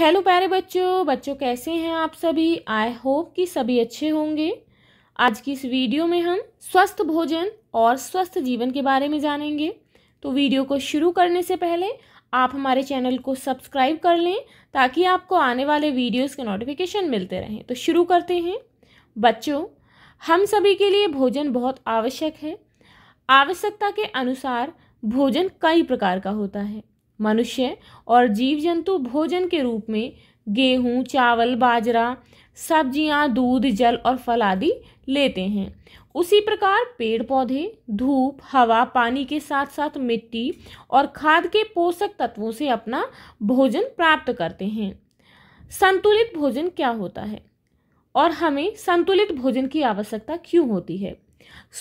hello प्यारे बच्चों बच्चों कैसे हैं आप सभी आई होप कि सभी अच्छे होंगे आज की इस वीडियो में हम स्वस्थ भोजन और स्वस्थ जीवन के बारे में जानेंगे तो वीडियो को शुरू करने से पहले आप हमारे चैनल को सब्सक्राइब कर लें ताकि आपको आने वाले वीडियोस के नोटिफिकेशन मिलते रहें तो शुरू करते हैं बच्चों हम सभी के लिए भोजन बहुत आवश्यक है आवश्यकता के अनुसार भोजन कई प्रकार का होता है मनुष्य और जीव जंतु भोजन के रूप में गेहूँ चावल बाजरा सब्जियाँ दूध जल और फल आदि लेते हैं उसी प्रकार पेड़ पौधे धूप हवा पानी के साथ साथ मिट्टी और खाद के पोषक तत्वों से अपना भोजन प्राप्त करते हैं संतुलित भोजन क्या होता है और हमें संतुलित भोजन की आवश्यकता क्यों होती है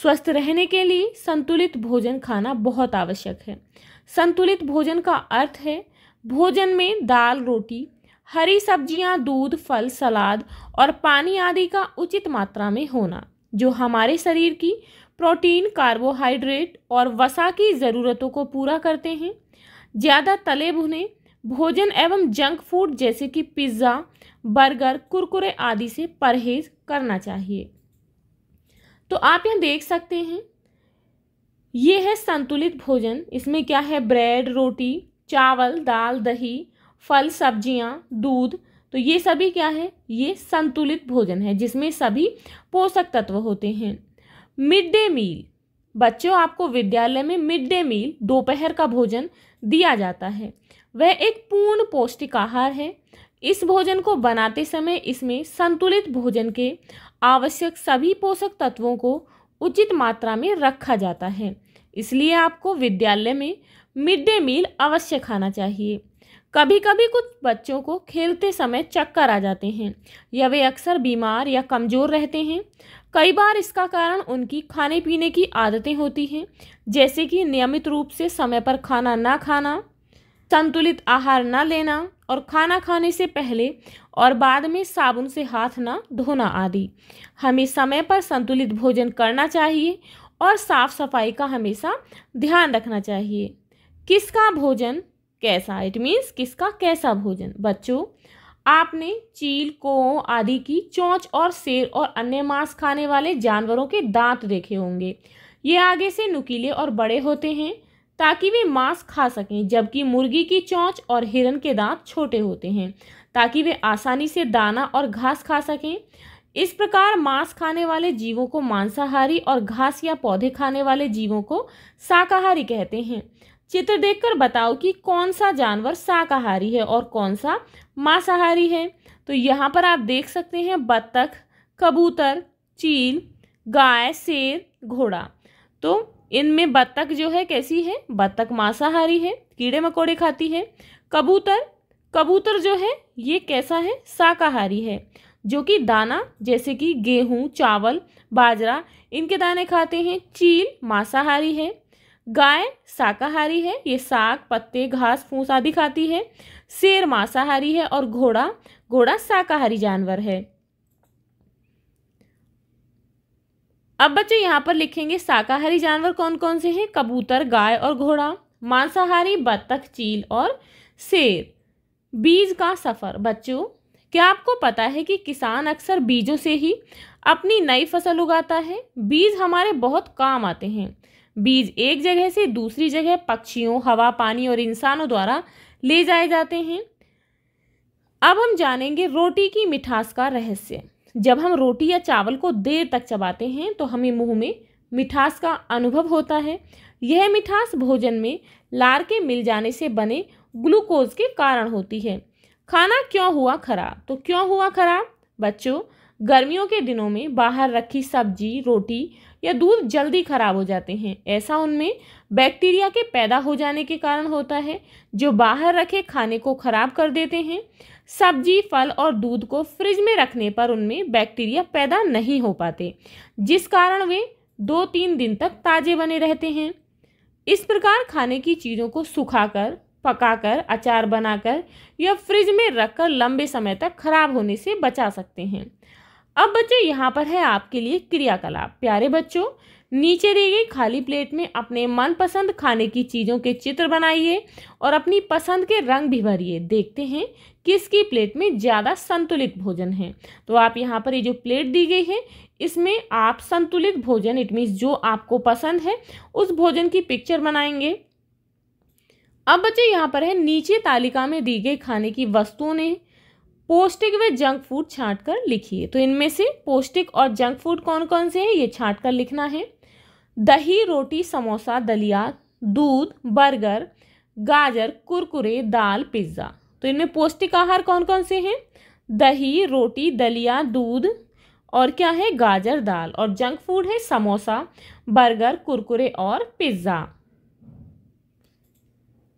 स्वस्थ रहने के लिए संतुलित भोजन खाना बहुत आवश्यक है संतुलित भोजन का अर्थ है भोजन में दाल रोटी हरी सब्जियां, दूध फल सलाद और पानी आदि का उचित मात्रा में होना जो हमारे शरीर की प्रोटीन कार्बोहाइड्रेट और वसा की ज़रूरतों को पूरा करते हैं ज़्यादा तले भुने भोजन एवं जंक फूड जैसे कि पिज़्ज़ा बर्गर कुरकुरे आदि से परहेज करना चाहिए तो आप यहाँ देख सकते हैं ये है संतुलित भोजन इसमें क्या है ब्रेड रोटी चावल दाल दही फल सब्जियाँ दूध तो ये सभी क्या है ये संतुलित भोजन है जिसमें सभी पोषक तत्व होते हैं मिड डे मील बच्चों आपको विद्यालय में मिड डे मील दोपहर का भोजन दिया जाता है वह एक पूर्ण पौष्टिक आहार है इस भोजन को बनाते समय इसमें संतुलित भोजन के आवश्यक सभी पोषक तत्वों को उचित मात्रा में रखा जाता है इसलिए आपको विद्यालय में मिड डे मील अवश्य खाना चाहिए कभी कभी कुछ बच्चों को खेलते समय चक्कर आ जाते हैं या वे अक्सर बीमार या कमज़ोर रहते हैं कई बार इसका कारण उनकी खाने पीने की आदतें होती हैं जैसे कि नियमित रूप से समय पर खाना ना खाना संतुलित आहार न लेना और खाना खाने से पहले और बाद में साबुन से हाथ न धोना आदि हमें समय पर संतुलित भोजन करना चाहिए और साफ सफाई का हमेशा ध्यान रखना चाहिए किसका भोजन कैसा इट मीन्स किसका कैसा भोजन बच्चों आपने चील को आदि की चोंच और शेर और अन्य मांस खाने वाले जानवरों के दांत देखे होंगे ये आगे से नुकीले और बड़े होते हैं ताकि वे मांस खा सकें जबकि मुर्गी की चोंच और हिरन के दांत छोटे होते हैं ताकि वे आसानी से दाना और घास खा सकें इस प्रकार मांस खाने वाले जीवों को मांसाहारी और घास या पौधे खाने वाले जीवों को शाकाहारी कहते हैं चित्र देखकर बताओ कि कौन सा जानवर शाकाहारी है और कौन सा मांसाहारी है तो यहाँ पर आप देख सकते हैं बत्तख कबूतर चील गाय शेर घोड़ा तो इनमें बत्तख जो है कैसी है बत्तख मांसाहारी है कीड़े मकोड़े खाती है कबूतर कबूतर जो है ये कैसा है शाकाहारी है जो कि दाना जैसे कि गेहूँ चावल बाजरा इनके दाने खाते हैं चील मांसाहारी है गाय शाकाहारी है ये साग पत्ते घास फूस आदि खाती है शेर मांसाहारी है और घोड़ा घोड़ा शाकाहारी जानवर है अब बच्चों यहाँ पर लिखेंगे शाकाहारी जानवर कौन कौन से हैं कबूतर गाय और घोड़ा मांसाहारी बत्तख चील और शेर बीज का सफ़र बच्चों क्या आपको पता है कि किसान अक्सर बीजों से ही अपनी नई फसल उगाता है बीज हमारे बहुत काम आते हैं बीज एक जगह से दूसरी जगह पक्षियों हवा पानी और इंसानों द्वारा ले जाए जाते हैं अब हम जानेंगे रोटी की मिठास का रहस्य जब हम रोटी या चावल को देर तक चबाते हैं तो हमें मुंह में मिठास का अनुभव होता है यह मिठास भोजन में लार के मिल जाने से बने ग्लूकोज के कारण होती है खाना क्यों हुआ खराब तो क्यों हुआ खराब बच्चों गर्मियों के दिनों में बाहर रखी सब्जी रोटी या दूध जल्दी खराब हो जाते हैं ऐसा उनमें बैक्टीरिया के पैदा हो जाने के कारण होता है जो बाहर रखे खाने को खराब कर देते हैं सब्जी फल और दूध को फ्रिज में रखने पर उनमें बैक्टीरिया पैदा नहीं हो पाते जिस कारण वे दो तीन दिन तक ताजे बने रहते हैं इस प्रकार खाने की चीज़ों को सुखाकर पकाकर अचार बनाकर या फ्रिज में रखकर लंबे समय तक खराब होने से बचा सकते हैं अब बच्चों यहाँ पर है आपके लिए क्रियाकलाप प्यारे बच्चों नीचे दी गई खाली प्लेट में अपने मनपसंद खाने की चीज़ों के चित्र बनाइए और अपनी पसंद के रंग भी भरिए देखते हैं किसकी प्लेट में ज़्यादा संतुलित भोजन है तो आप यहाँ पर ये जो प्लेट दी गई है इसमें आप संतुलित भोजन इट मीन्स जो आपको पसंद है उस भोजन की पिक्चर बनाएंगे अब बच्चे यहाँ पर है नीचे तालिका में दी गई खाने की वस्तुओं ने पौष्टिक व जंक फूड छाट कर लिखिए तो इनमें से पौष्टिक और जंक फूड कौन कौन से हैं ये छाँट कर लिखना है दही रोटी समोसा दलिया दूध बर्गर गाजर कुरकुरे दाल पिज़्ज़ा तो इनमें पौष्टिक आहार कौन कौन से हैं दही रोटी दलिया दूध और क्या है गाजर दाल और जंक फूड है समोसा बर्गर कुरकुरे और पिज़्ज़ा